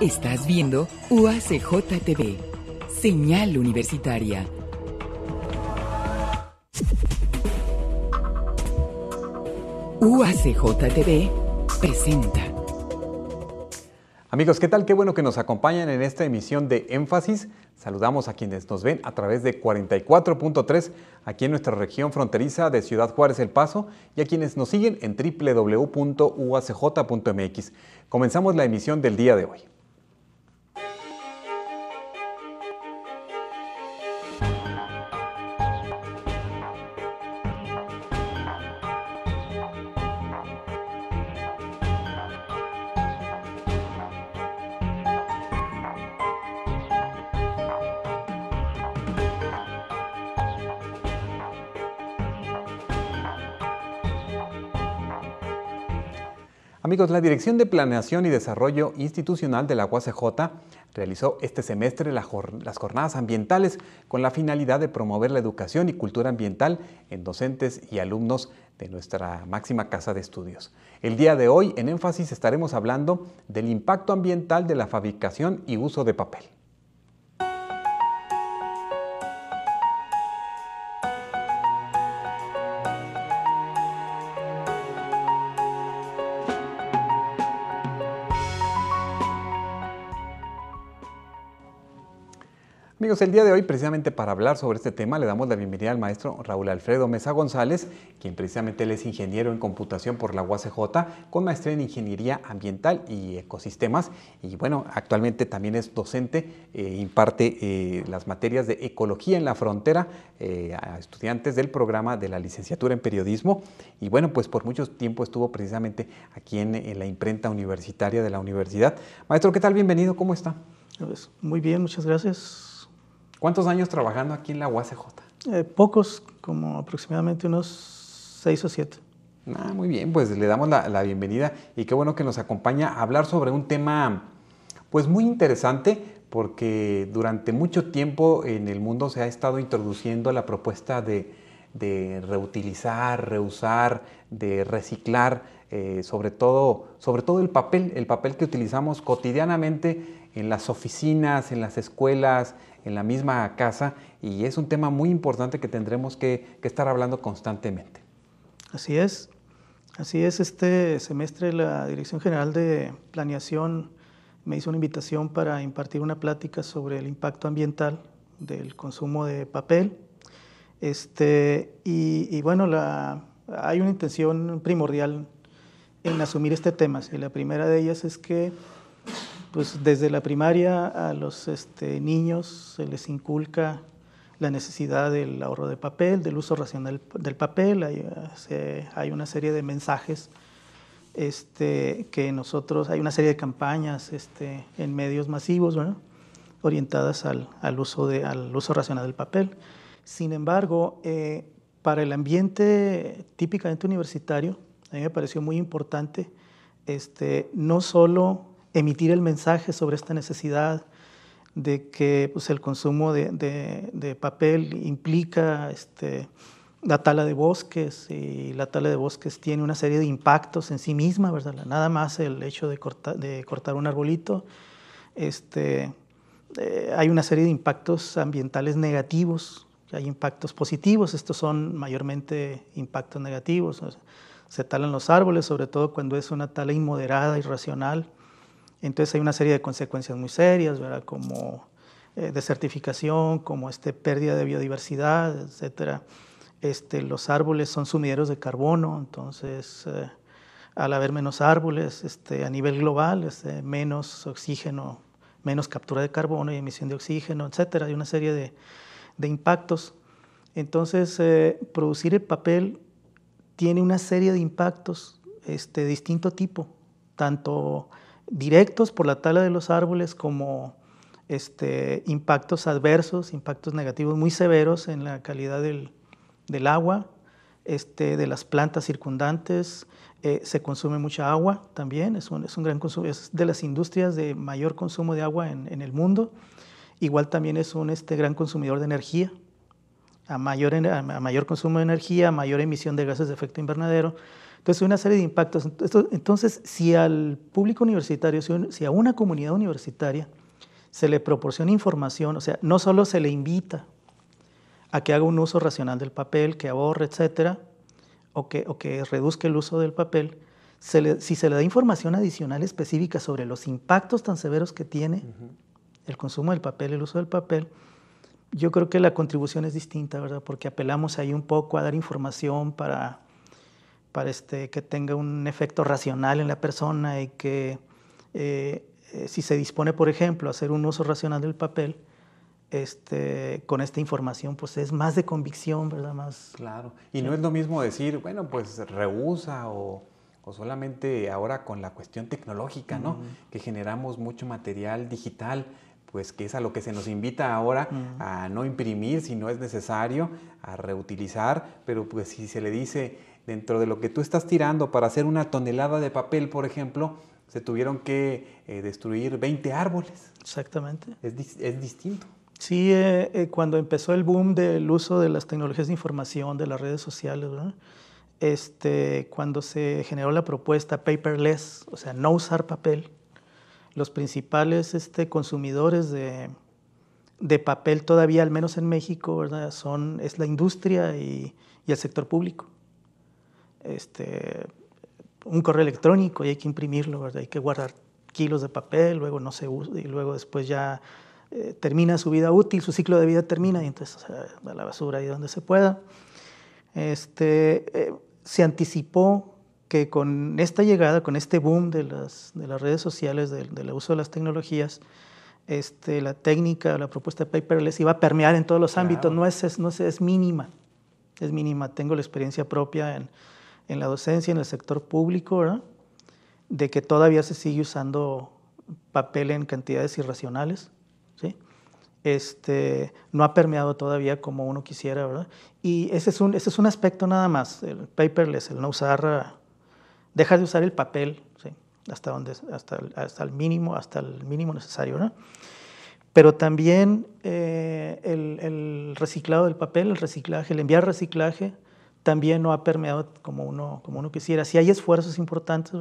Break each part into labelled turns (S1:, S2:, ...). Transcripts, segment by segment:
S1: Estás viendo UACJTV, señal universitaria. UACJTV presenta. Amigos, ¿qué tal? Qué bueno que nos acompañan en esta emisión de Énfasis. Saludamos a quienes nos ven a través de 44.3 aquí en nuestra región fronteriza de Ciudad Juárez El Paso y a quienes nos siguen en www.uacj.mx. Comenzamos la emisión del día de hoy. Amigos, la Dirección de Planeación y Desarrollo Institucional de la UACJ realizó este semestre las jornadas ambientales con la finalidad de promover la educación y cultura ambiental en docentes y alumnos de nuestra máxima casa de estudios. El día de hoy, en énfasis, estaremos hablando del impacto ambiental de la fabricación y uso de papel. Amigos, el día de hoy, precisamente para hablar sobre este tema, le damos la bienvenida al maestro Raúl Alfredo Mesa González, quien precisamente él es ingeniero en computación por la UACJ, con maestría en ingeniería ambiental y ecosistemas. Y bueno, actualmente también es docente, eh, imparte eh, las materias de ecología en la frontera eh, a estudiantes del programa de la licenciatura en periodismo. Y bueno, pues por mucho tiempo estuvo precisamente aquí en, en la imprenta universitaria de la universidad. Maestro, ¿qué tal? Bienvenido, ¿cómo está? Pues, muy bien, muchas gracias ¿Cuántos años trabajando aquí en la UACJ? Eh, pocos, como aproximadamente unos seis o siete. Ah, muy bien, pues le damos la, bienvenida y qué bueno que nos acompaña a hablar sobre un tema pues muy interesante porque durante mucho tiempo en el mundo se ha estado introduciendo la propuesta de, reutilizar, reusar, de reciclar, eh, sobre, todo, sobre todo el papel, el papel que utilizamos cotidianamente en las oficinas, en las escuelas, en la misma casa y es un tema muy importante que tendremos que, estar hablando constantemente.
S2: Así es, así es. Este semestre la Dirección General de Planeación me hizo una invitación para impartir una plática sobre el impacto ambiental del consumo de papel. Este, y, bueno, la, hay una intención primordial en asumir este tema. Y la primera de ellas es que pues desde la primaria a los este, niños se les inculca la necesidad del ahorro de papel, del uso racional del papel. Hay, una serie de mensajes este, que nosotros, hay una serie de campañas este, en medios masivos orientadas al, uso al uso racional del papel. Sin embargo, eh, para el ambiente típicamente universitario, a mí me pareció muy importante no solo emitir el mensaje sobre esta necesidad de que pues, el consumo de, papel implica este, la tala de bosques y la tala de bosques tiene una serie de impactos en sí misma, ¿verdad? Nada más el hecho de, de cortar un arbolito. Este, eh, hay una serie de impactos ambientales negativos, hay impactos positivos, estos son mayormente impactos negativos. Se talan los árboles, sobre todo cuando es una tala inmoderada, irracional entonces hay una serie de consecuencias muy serias, ¿verdad? Como eh, desertificación, como este, pérdida de biodiversidad, etcétera. Este, los árboles son sumideros de carbono, entonces eh, al haber menos árboles este, a nivel global, este, menos oxígeno, menos captura de carbono y emisión de oxígeno, etcétera. Hay una serie de, impactos. Entonces, eh, producir el papel tiene una serie de impactos este, de distinto tipo, tanto directos por la tala de los árboles como este, impactos adversos, impactos negativos muy severos en la calidad del, agua, este, de las plantas circundantes. Eh, se consume mucha agua también, es un, gran de las industrias de mayor consumo de agua en, el mundo. Igual también es un este, gran consumidor de energía. A mayor, a mayor consumo de energía, a mayor emisión de gases de efecto invernadero, entonces, una serie de impactos. Entonces, si al público universitario, si a una comunidad universitaria se le proporciona información, o sea, no solo se le invita a que haga un uso racional del papel, que ahorre, etcétera, o que, reduzca el uso del papel, si se le da información adicional específica sobre los impactos tan severos que tiene el consumo del papel, el uso del papel, yo creo que la contribución es distinta, ¿verdad? Porque apelamos ahí un poco a dar información para para este, que tenga un efecto racional en la persona y que eh, eh, si se dispone, por ejemplo, a hacer un uso racional del papel, este, con esta información, pues es más de convicción, ¿verdad? Más,
S1: claro. Y no es lo mismo decir, bueno, pues rehúsa o, solamente ahora con la cuestión tecnológica, ¿no? Que generamos mucho material digital, pues que es a lo que se nos invita ahora a no imprimir si no es necesario, a reutilizar, pero pues si se le dice dentro de lo que tú estás tirando para hacer una tonelada de papel, por ejemplo, se tuvieron que eh, destruir 20 árboles. Exactamente. Es, es distinto.
S2: Sí, eh, eh, cuando empezó el boom del uso de las tecnologías de información, de las redes sociales, Este, cuando se generó la propuesta paperless, o sea, no usar papel, los principales este, consumidores de, de papel todavía, al menos en México, ¿verdad? Son, es la industria y, y el sector público este, un correo electrónico y hay que imprimirlo, ¿verdad? hay que guardar kilos de papel, luego no se usa y luego después ya eh, termina su vida útil, su ciclo de vida termina y entonces o a la basura ahí donde se pueda. Este, eh, se anticipó que con esta llegada, con este boom de las, redes sociales, del, uso de las tecnologías, este, la técnica, la propuesta de paperless iba a permear en todos los ámbitos, no es, no es mínima, es mínima. Tengo la experiencia propia en, en la docencia, en el sector público, ¿verdad? de que todavía se sigue usando papel en cantidades irracionales, ¿sí? Este, no ha permeado todavía como uno quisiera, ¿verdad? Y ese es un, ese es un aspecto nada más, el paperless, el no usar, dejar de usar el papel, ¿sí? Hasta, donde, hasta, hasta el mínimo, hasta el mínimo necesario, Pero también eh, el, el, reciclado del papel, el reciclaje, el enviar reciclaje, también no ha permeado como uno, como uno quisiera. Sí hay esfuerzos importantes,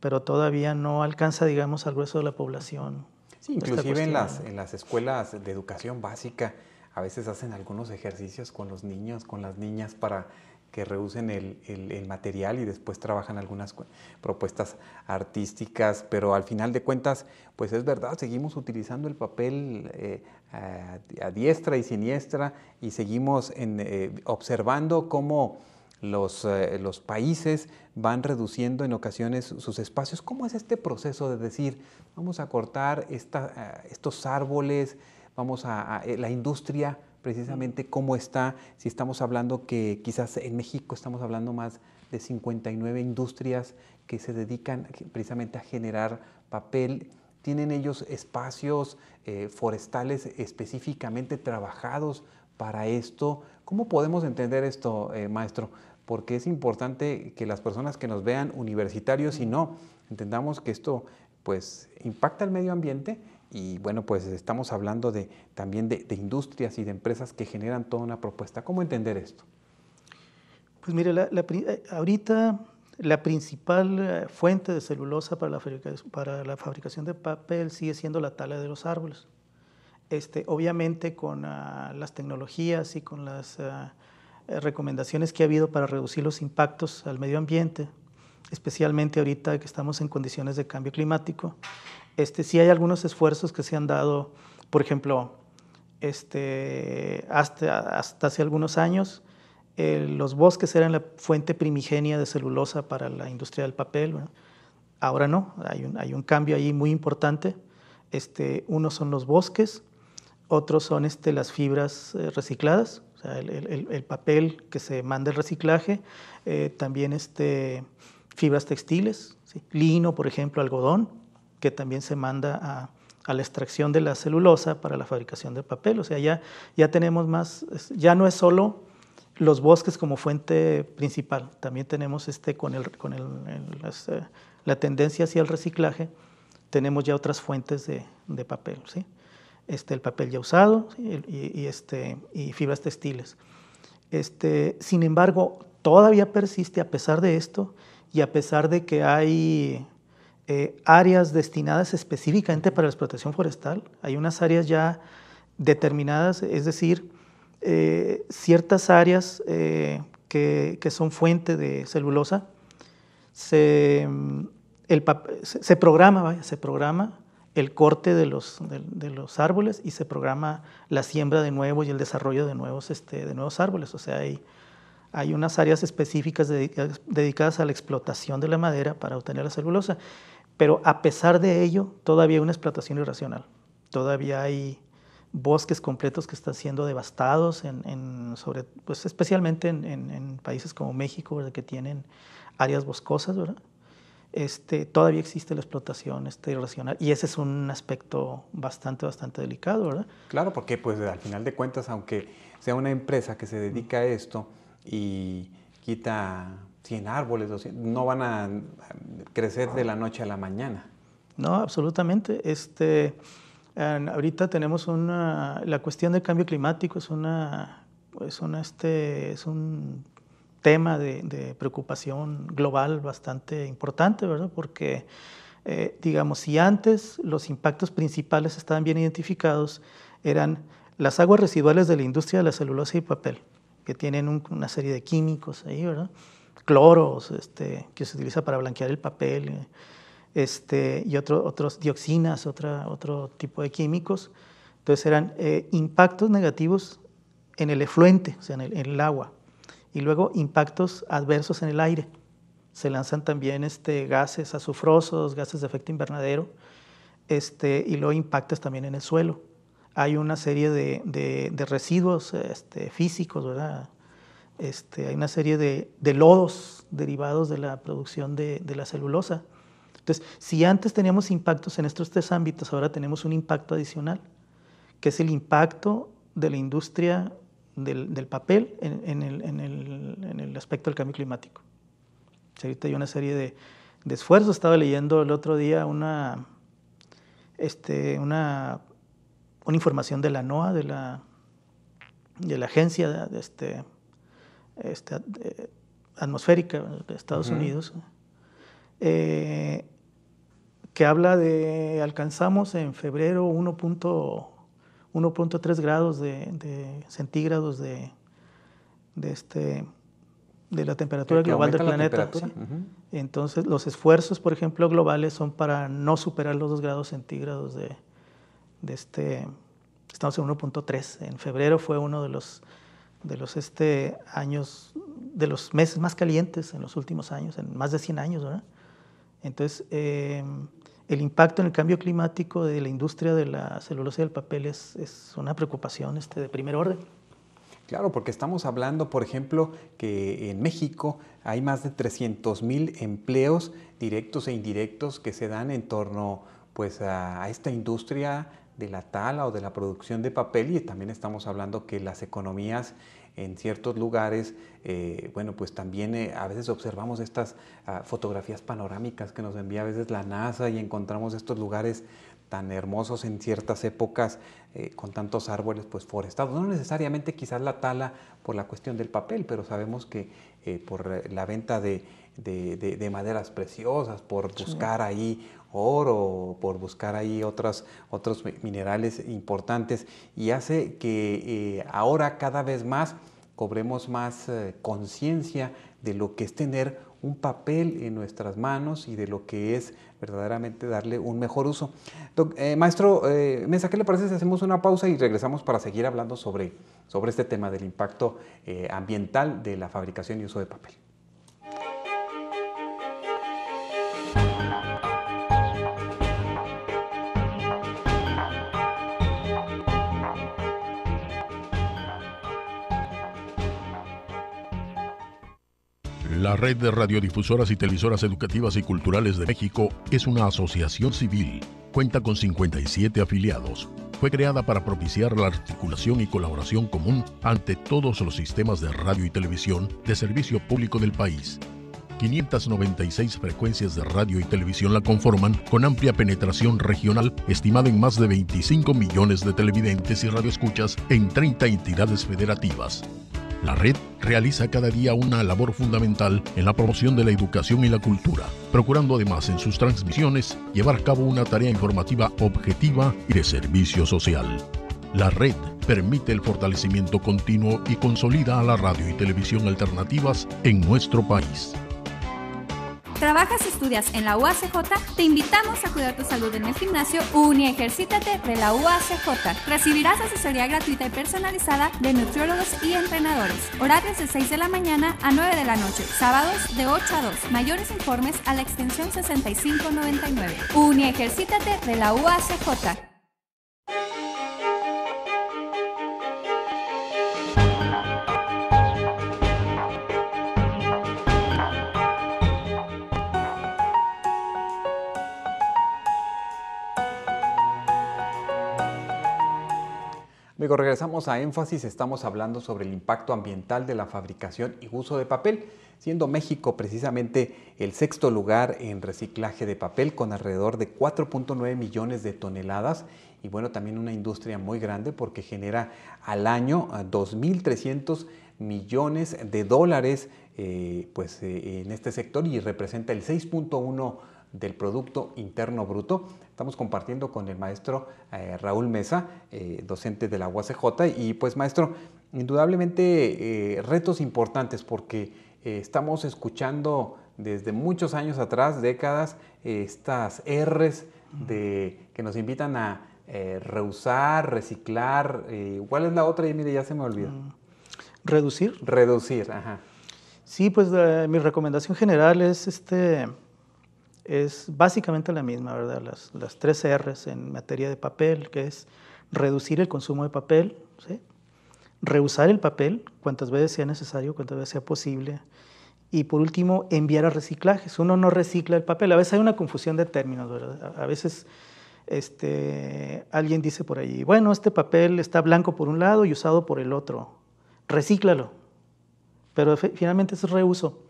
S2: pero todavía no alcanza, digamos, al grueso de la población.
S1: Sí, inclusive las, en las escuelas de educación básica a veces hacen algunos ejercicios con los niños, con las niñas para que reducen el, material y después trabajan algunas propuestas artísticas, pero al final de cuentas, pues es verdad, seguimos utilizando el papel eh, a, diestra y siniestra y seguimos eh, observando cómo eh, los, países van reduciendo en ocasiones sus espacios. ¿Cómo es este proceso de decir, vamos a cortar estos árboles, vamos a la industria? precisamente cómo está, si estamos hablando que quizás en México estamos hablando más de 59 industrias que se dedican precisamente a generar papel. ¿Tienen ellos espacios eh, forestales específicamente trabajados para esto? ¿Cómo podemos entender esto, eh, maestro? Porque es importante que las personas que nos vean, universitarios y no, entendamos que esto pues impacta el medio ambiente, y bueno, pues estamos hablando de, también de, industrias y de empresas que generan toda una propuesta. ¿Cómo entender esto? Pues mire, eh, ahorita la principal eh, fuente de
S2: celulosa para la, fabricación, de papel sigue siendo la tala de los árboles. Este, obviamente con ah, las tecnologías y con las ah, recomendaciones que ha habido para reducir los impactos al medio ambiente, especialmente ahorita que estamos en condiciones de cambio climático. Este, sí hay algunos esfuerzos que se han dado, por ejemplo, este, hasta, hasta hace algunos años, eh, los bosques eran la fuente primigenia de celulosa para la industria del papel. Ahora no, hay un, hay un, cambio ahí muy importante. Este, unos son los bosques, otros son este, las fibras eh, recicladas, el, el, el, papel que se manda el reciclaje, eh, también este, fibras textiles, lino, por ejemplo, algodón, que también se manda a, la extracción de la celulosa para la fabricación de papel. O sea, ya, ya tenemos más, ya no es solo los bosques como fuente principal, también tenemos este con, el, con eh, la tendencia hacia el reciclaje, tenemos ya otras fuentes de, papel, este, el papel ya usado y, y, este, y fibras textiles. Este, sin embargo, todavía persiste, a pesar de esto, y a pesar de que hay eh, áreas destinadas específicamente para la explotación forestal, hay unas áreas ya determinadas, es decir, eh, ciertas áreas eh, que, son fuente de celulosa, se, programa, se programa el corte de los, árboles y se programa la siembra de nuevo y el desarrollo de nuevos, este, de nuevos árboles. O sea, hay, hay unas áreas específicas dedicadas, a la explotación de la madera para obtener la celulosa. Pero a pesar de ello, todavía hay una explotación irracional. Todavía hay bosques completos que están siendo devastados, en, sobre, pues especialmente en, países como México, que tienen áreas boscosas, ¿verdad? Este, todavía existe la explotación este, irracional y ese es un aspecto bastante, bastante delicado,
S1: ¿verdad? Claro, porque pues al final de cuentas, aunque sea una empresa que se dedica a esto, y quita 100 árboles, o no van a crecer de la noche a la mañana.
S2: No, absolutamente. Este, ahorita tenemos una, la cuestión del cambio climático es una, es este, un tema de, preocupación global bastante importante, ¿verdad? Porque eh, digamos, si antes los impactos principales estaban bien identificados, eran las aguas residuales de la industria de la celulosa y papel, que tienen una serie de químicos ahí, ¿verdad? Cloros, este, que se utiliza para blanquear el papel, este, y otros otros dioxinas, otra, otro tipo de químicos. Entonces eran eh, impactos negativos en el efluente, o sea, en el, agua, y luego impactos adversos en el aire. Se lanzan también este, gases azufrosos, gases de efecto invernadero, este, y luego impactos también en el suelo hay una serie de, de, residuos este, físicos, ¿verdad? Este, hay una serie de, lodos derivados de la producción de, la celulosa. Entonces, si antes teníamos impactos en estos tres ámbitos, ahora tenemos un impacto adicional, que es el impacto de la industria del, papel en, el, aspecto del cambio climático. ahorita hay una serie de, de esfuerzos. Estaba leyendo el otro día una, este, una una información de la NOAA, de la, de la agencia este, este eh, atmosférica de Estados Unidos, eh, que habla de alcanzamos en febrero 1.3 grados de, centígrados de, este, de la temperatura global del planeta. Entonces, los esfuerzos, por ejemplo, globales son para no superar los 2 grados centígrados de, de este, estamos en 1.3, en febrero fue uno de los, de los este, años, de los meses más calientes en los últimos años, en más de 100 años, ¿verdad? Entonces, eh, el impacto en el cambio climático de la industria de la celulosa y del papel
S1: es, una preocupación este, de primer orden. Claro, porque estamos hablando, por ejemplo, que en México hay más de 300 mil empleos directos e indirectos que se dan en torno pues, a esta industria de la tala o de la producción de papel y también estamos hablando que las economías en ciertos lugares, eh, bueno, pues también eh, a veces observamos estas ah, fotografías panorámicas que nos envía a veces la NASA y encontramos estos lugares tan hermosos en ciertas épocas eh, con tantos árboles pues forestados. No necesariamente quizás la tala por la cuestión del papel, pero sabemos que por la venta de, maderas preciosas, por buscar ahí oro, por buscar ahí otras, otros minerales importantes y hace que eh, ahora cada vez más cobremos más eh, conciencia de lo que es tener un papel en nuestras manos y de lo que es verdaderamente darle un mejor uso. Eh, maestro Mesa, ¿qué le parece si hacemos una pausa y regresamos para seguir hablando sobre, sobre este tema del impacto ambiental de la fabricación y uso de papel?
S3: La Red de Radiodifusoras y Televisoras Educativas y Culturales de México es una asociación civil. Cuenta con 57 afiliados. Fue creada para propiciar la articulación y colaboración común ante todos los sistemas de radio y televisión de servicio público del país. 596 frecuencias de radio y televisión la conforman, con amplia penetración regional, estimada en más de 25 millones de televidentes y radioescuchas en 30 entidades federativas. La red realiza cada día una labor fundamental en la promoción de la educación y la cultura, procurando además en sus transmisiones llevar a cabo una tarea informativa objetiva y de servicio social. La red permite el fortalecimiento continuo y consolida a la radio y televisión alternativas en nuestro país
S1: trabajas y estudias en la UACJ, te invitamos a cuidar tu salud en el gimnasio ¡Uni, de la UACJ. Recibirás asesoría gratuita y personalizada de nutriólogos y entrenadores. Horarios de 6 de la mañana a 9 de la noche, sábados de 8 a 2. Mayores informes a la extensión 6599. ¡Uni, Ejercítate de la UACJ. Luego regresamos a énfasis, estamos hablando sobre el impacto ambiental de la fabricación y uso de papel, siendo México precisamente el sexto lugar en reciclaje de papel con alrededor de 4.9 millones de toneladas y bueno, también una industria muy grande porque genera al año 2.300 eh, millones de dólares eh, pues, eh, en este sector y representa el 6.1 del Producto Interno Bruto Estamos compartiendo con el maestro eh, Raúl Mesa, eh, docente de la UACJ. Y pues maestro, indudablemente eh, retos importantes porque estamos escuchando desde muchos años atrás, décadas, estas R's de, que nos invitan a reusar, reciclar. ¿Cuál es la otra? Y mire, ya se me olvidó. Mm. Reducir. Reducir, ajá. Sí, pues mi recomendación general es este es
S2: básicamente la misma, ¿verdad? Las, tres R's en materia de papel, que es reducir el consumo de papel, ¿sí? reusar el papel cuantas veces sea necesario, cuantas veces sea posible. Y por último, enviar a reciclajes. Uno no recicla el papel. A veces hay una confusión de términos, A veces este, alguien dice por ahí, bueno, este papel está blanco por un lado y usado por el otro. Recíclalo. Pero finalmente es reuso.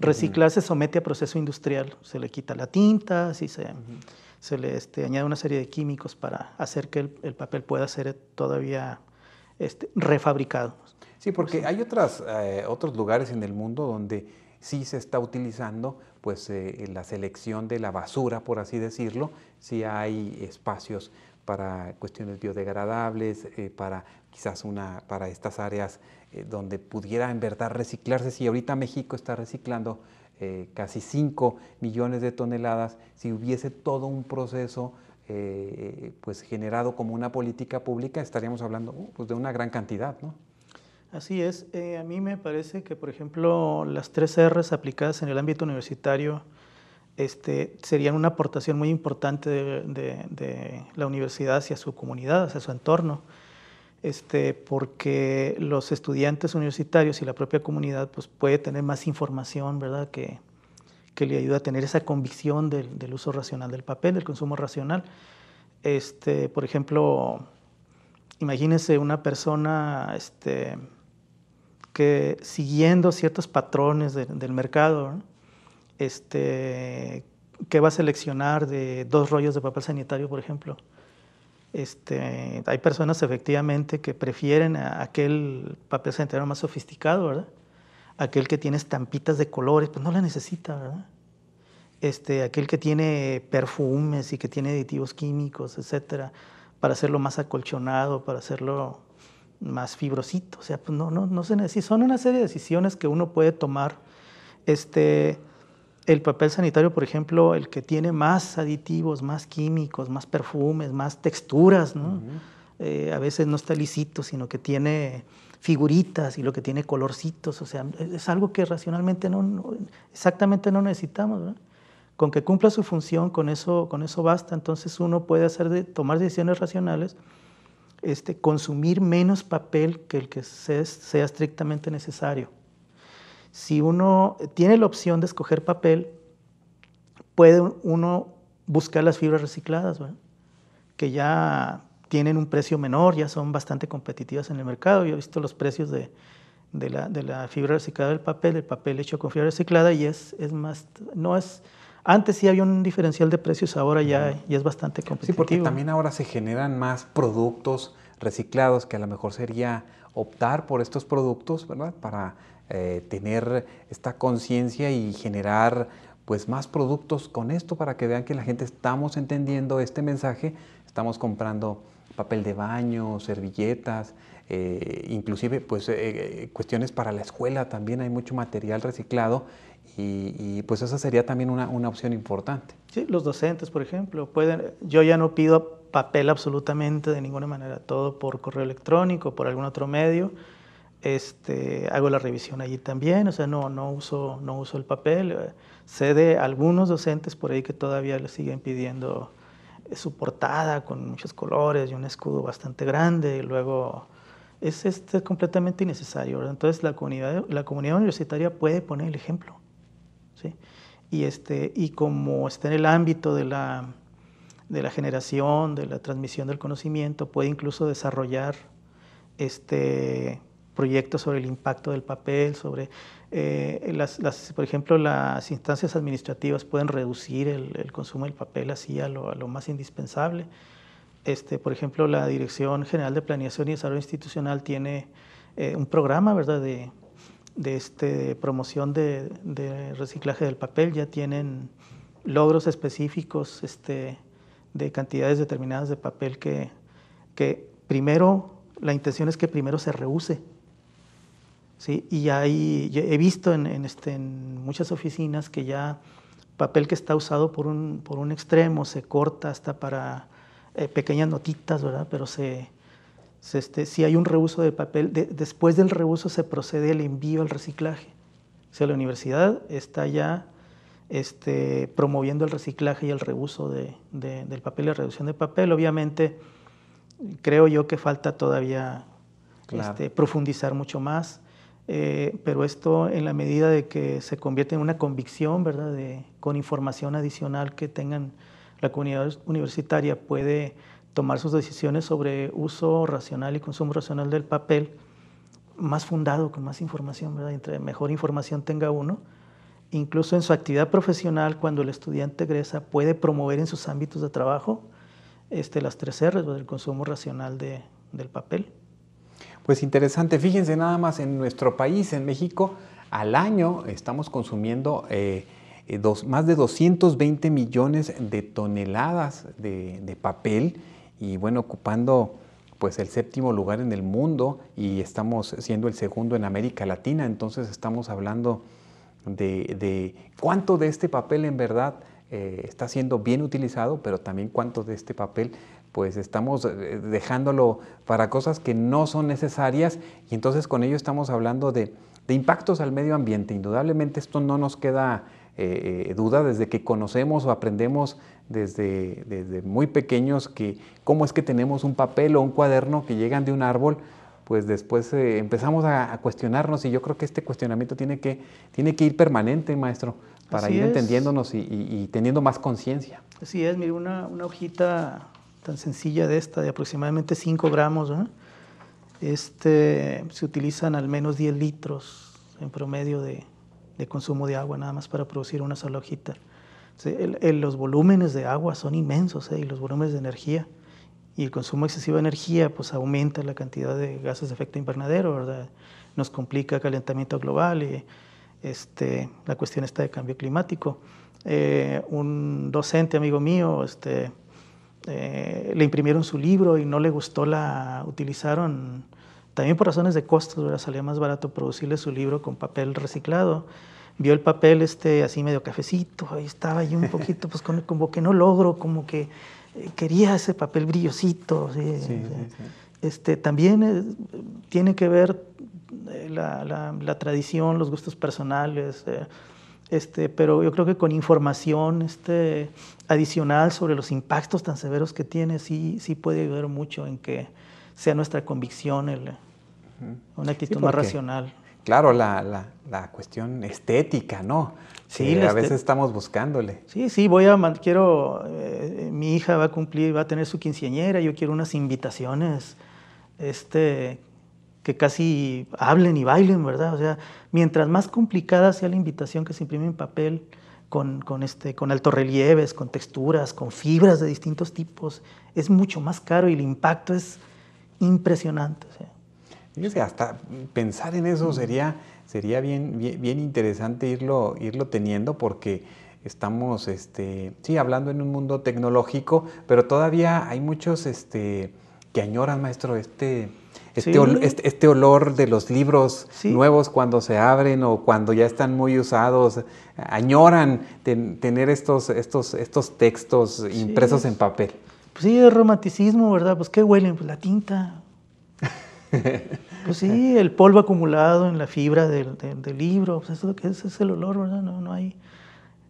S2: Reciclar se somete a proceso industrial, se le quita la tinta, se,
S1: se
S2: le este, añade una serie de químicos para hacer que el, papel pueda ser
S1: todavía este, refabricado. Sí, porque pues, hay otras, eh, otros lugares en el mundo donde sí se está utilizando pues, eh, la selección de la basura, por así decirlo, si sí hay espacios para cuestiones biodegradables, eh, para quizás una, para estas áreas eh, donde pudiera en verdad reciclarse. Si ahorita México está reciclando eh, casi 5 millones de toneladas, si hubiese todo un proceso pues generado como una política pública, estaríamos hablando uh, pues de una gran cantidad, ¿no?
S2: Así es. a mí me parece que, por ejemplo, las tres R's aplicadas en el ámbito universitario, este, serían una aportación muy importante de, la universidad hacia su comunidad, hacia su entorno, este, porque los estudiantes universitarios y la propia comunidad pues, puede tener más información, ¿verdad?, que, que le ayuda a tener esa convicción del, uso racional del papel, del consumo racional. Este, por ejemplo, imagínense una persona este, que siguiendo ciertos patrones del mercado, este, que va a seleccionar de dos rollos de papel sanitario, por ejemplo. Este, hay personas efectivamente que prefieren aquel papel sanitario más sofisticado, ¿verdad? Aquel que tiene estampitas de colores, pues no la necesita, ¿verdad? Este, aquel que tiene perfumes y que tiene aditivos químicos, etcétera, para hacerlo más acolchonado, para hacerlo más fibrosito. O sea, pues no, no, no se necesita. Son una serie de decisiones que uno puede tomar este, el papel sanitario, por ejemplo, el que tiene más aditivos, más químicos, más perfumes, más texturas, eh, a veces no está licito, sino que tiene figuritas y lo que tiene colorcitos, o sea, es algo que racionalmente no, exactamente no necesitamos. Con que cumpla su función, con eso, con eso basta. Entonces uno puede hacer de, tomar decisiones racionales, este, consumir menos papel que el que sea estrictamente necesario. Si uno tiene la opción de escoger papel, puede uno buscar las fibras recicladas, que ya tienen un precio menor, ya son bastante competitivas en el mercado. Yo he visto los precios de, la, fibra reciclada del papel, el papel hecho con fibra reciclada y es, más, no es, antes sí había un diferencial
S1: de precios, ahora ya, es bastante competitivo. Sí, porque también ahora se generan más productos reciclados, que a lo mejor sería optar por estos productos, ¿verdad? Para eh, tener esta conciencia y generar pues más productos con esto para que vean que la gente estamos entendiendo este mensaje, estamos comprando papel de baño, servilletas, eh, inclusive pues eh, cuestiones para la escuela también hay mucho material reciclado y, y pues esa sería también una, una, opción importante. Sí, los
S2: docentes, por ejemplo, pueden,
S1: yo ya no pido papel absolutamente de ninguna manera, todo
S2: por correo electrónico, por algún otro medio este, hago la revisión allí también, o sea, no, no, uso, no uso el papel. Eh, sé de algunos docentes por ahí que todavía le siguen pidiendo eh, su portada con muchos colores y un escudo bastante grande y luego es este, completamente innecesario. Entonces la comunidad, la comunidad universitaria puede poner el ejemplo. ¿sí? Y, este, y como está en el ámbito de la, de la generación, de la transmisión del conocimiento, puede incluso desarrollar este, proyectos sobre el impacto del papel, sobre, eh, las, por ejemplo, las instancias administrativas pueden reducir el, consumo del papel así a lo, más indispensable. Este, por ejemplo, la Dirección General de Planeación y Desarrollo Institucional tiene eh, un programa ¿verdad? de, de este, promoción de, de, reciclaje del papel, ya tienen logros específicos este, de cantidades determinadas de papel que, que primero, la intención es que primero se reuse y hay, he visto en, este, en, muchas oficinas que ya papel que está usado por un, por un extremo se corta hasta para eh, pequeñas notitas, ¿verdad? Pero se, este, si hay un reuso de papel, después del reuso se procede el envío al reciclaje. O sea, la universidad está ya este, promoviendo el reciclaje y el reuso de, del papel y la reducción de papel. Obviamente, creo yo que falta todavía este, profundizar mucho más. Eh, pero esto en la medida de que se convierte en una convicción, ¿verdad? con información adicional que tengan la comunidad universitaria puede tomar sus decisiones sobre uso racional y consumo racional del papel más fundado, con más información, ¿verdad? Entre mejor información tenga uno, incluso en su actividad profesional, cuando el estudiante egresa, puede promover en sus ámbitos de trabajo este, las tres R's, del consumo racional del
S1: papel. Pues interesante, fíjense nada más, en nuestro país, en México, al año estamos consumiendo eh, eh, más de 220 millones de toneladas de, papel y bueno, ocupando pues el séptimo lugar en el mundo y estamos siendo el segundo en América Latina, entonces estamos hablando de, cuánto de este papel en verdad eh, está siendo bien utilizado, pero también cuánto de este papel pues estamos eh, dejándolo para cosas que no son necesarias y entonces con ello estamos hablando de, impactos al medio ambiente. Indudablemente esto no nos queda eh, eh, duda desde que conocemos o aprendemos desde, desde muy pequeños que cómo es que tenemos un papel o un cuaderno que llegan de un árbol pues después empezamos a, cuestionarnos y yo creo que este cuestionamiento tiene que, tiene que ir permanente, maestro, para ir entendiéndonos y, teniendo más conciencia.
S2: Así es, mire, una, una, hojita tan sencilla de esta, de aproximadamente 5 gramos, este, se utilizan al menos 10 litros en promedio de, de, consumo de agua, nada más para producir una sola hojita. los volúmenes de agua son inmensos ¿eh? y los volúmenes de energía. Y el consumo excesivo de energía pues, aumenta la cantidad de gases de efecto invernadero, nos complica el calentamiento global y este, la cuestión está de cambio climático. Eh, un docente amigo mío, este, eh, le imprimieron su libro y no le gustó, la utilizaron también por razones de costos, salía más barato producirle su libro con papel reciclado. Vio el papel este así medio cafecito, ahí estaba yo un poquito, pues con, como que no logro, como que eh, quería ese papel brillosito. este, también eh, tiene que ver la, tradición, los gustos personales. Este, pero yo creo que con información este, adicional sobre los impactos tan severos que tiene, sí, sí puede ayudar mucho en que sea nuestra convicción una actitud más racional.
S1: Claro, la, la, cuestión estética, ¿no? Sí, a veces estamos buscándole.
S2: Sí, sí, voy a, quiero, eh, mi hija va a cumplir, va a tener su quinceañera, yo quiero unas invitaciones este, que casi hablen y bailen, ¿verdad? O sea, mientras más complicada sea la invitación que se imprime en papel, con, con, este, con altorrelieves, con texturas, con fibras de distintos tipos, es mucho más caro y el impacto es impresionante. O sea.
S1: Yo hasta pensar en eso sería, sería bien, bien, interesante irlo, irlo teniendo porque estamos, este, sí, hablando en un mundo tecnológico, pero todavía hay muchos este, que añoran, maestro, este este, este, este, olor, de los libros nuevos cuando se abren o cuando ya están muy usados, añoran tener estos, estos, estos textos impresos en papel.
S2: Pues sí, es romanticismo, ¿verdad? Pues qué huelen, pues la tinta. pues sí, el polvo acumulado en la fibra del, libro, pues eso es que es, el olor, ¿verdad? No, no hay.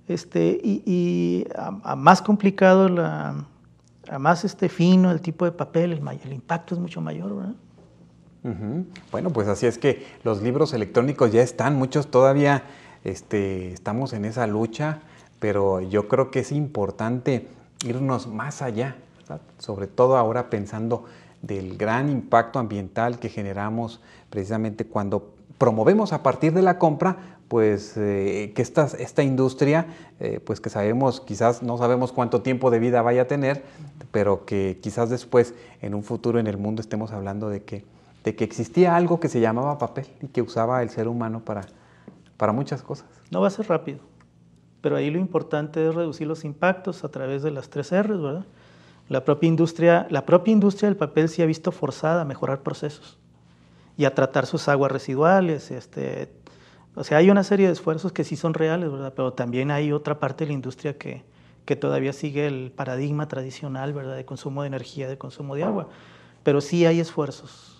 S2: Este, y, a, más complicado, la, a más este fino el tipo de papel, el, el impacto es mucho mayor, ¿verdad?
S1: Bueno, pues así es que los libros electrónicos ya están, muchos todavía este, estamos en esa lucha, pero yo creo que es importante irnos más allá, sobre todo ahora pensando del gran impacto ambiental que generamos precisamente cuando promovemos a partir de la compra pues eh, que esta, esta industria, eh, pues que sabemos, quizás no sabemos cuánto tiempo de vida vaya a tener, pero que quizás después, en un futuro en el mundo, estemos hablando de que de que existía algo que se llamaba papel y que usaba el ser humano para, muchas cosas.
S2: No va a ser rápido, pero ahí lo importante es reducir los impactos a través de las tres R's, ¿verdad? La propia industria, la propia industria del papel se ha visto forzada a mejorar procesos y a tratar sus aguas residuales, este, o sea, hay una serie de esfuerzos que sí son reales, ¿verdad? Pero también hay otra parte de la industria que, que todavía sigue el paradigma tradicional, ¿verdad? De consumo de energía, de consumo de agua. Pero sí hay esfuerzos,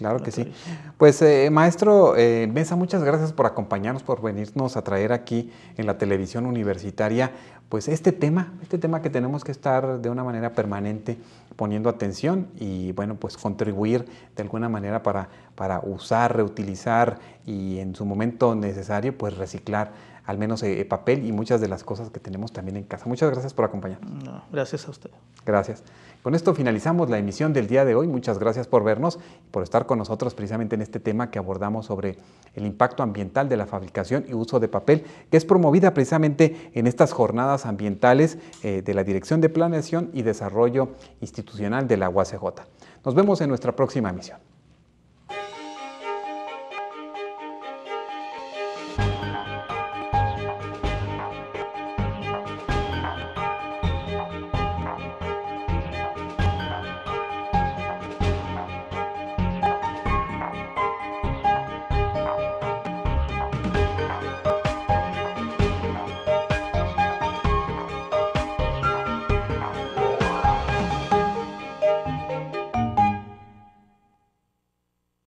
S1: Claro que sí. Pues eh, maestro eh, Mesa, muchas gracias por acompañarnos, por venirnos a traer aquí en la televisión universitaria, pues este tema, este tema que tenemos que estar de una manera permanente poniendo atención y bueno, pues contribuir de alguna manera para, para usar, reutilizar y en su momento necesario, pues reciclar al menos eh, papel y muchas de las cosas que tenemos también en casa. Muchas gracias por acompañarnos. gracias a usted. Gracias. Con esto finalizamos la emisión del día de hoy. Muchas gracias por vernos y por estar con nosotros precisamente en este tema que abordamos sobre el impacto ambiental de la fabricación y uso de papel, que es promovida precisamente en estas jornadas ambientales eh, de la Dirección de Planeación y Desarrollo Institucional de la UACJ. Nos vemos en nuestra próxima emisión.